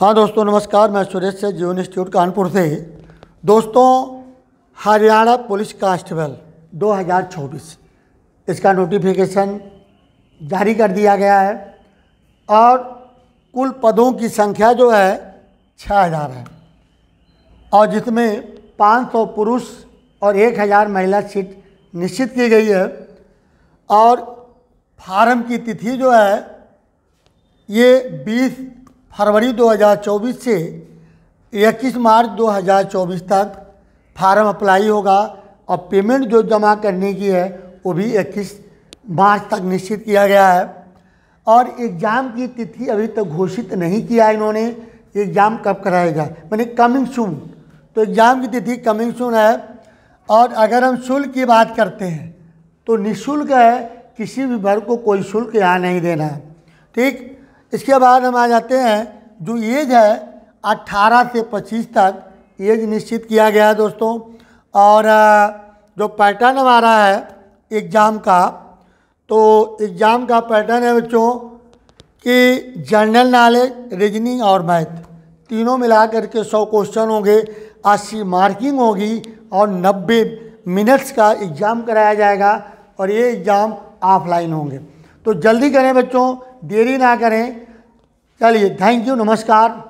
हाँ दोस्तों नमस्कार मैं सुरेश से जीवन इंस्टीट्यूट कानपुर से दोस्तों हरियाणा पुलिस कांस्टेबल 2024 इसका नोटिफिकेशन जारी कर दिया गया है और कुल पदों की संख्या जो है छः हज़ार है और जिसमें 500 पुरुष और 1000 महिला सीट निश्चित की गई है और फार्म की तिथि जो है ये 20 फरवरी 2024 से 21 मार्च 2024 तक फार्म अप्लाई होगा और पेमेंट जो जमा करने की है वो भी 21 मार्च तक निश्चित किया गया है और एग्ज़ाम की तिथि अभी तक तो घोषित नहीं किया इन्होंने एग्ज़ाम कब कराएगा मैंने कमिंग सून तो एग्ज़ाम की तिथि कमिंग सून है और अगर हम शुल्क की बात करते हैं तो निःशुल्क है किसी भी भर को कोई शुल्क यहाँ नहीं देना है ठीक इसके बाद हम आ जाते हैं जो एज है 18 से 25 तक एज निश्चित किया गया है दोस्तों और जो पैटर्न हमारा है एग्ज़ाम का तो एग्ज़ाम का पैटर्न है बच्चों कि जनरल नॉलेज रीजनिंग और मैथ तीनों मिला करके सौ क्वेश्चन होंगे अस्सी मार्किंग होगी और नब्बे मिनट्स का एग्ज़ाम कराया जाएगा और ये एग्ज़ाम ऑफलाइन होंगे तो जल्दी करें बच्चों देरी ना करें चलिए थैंक यू नमस्कार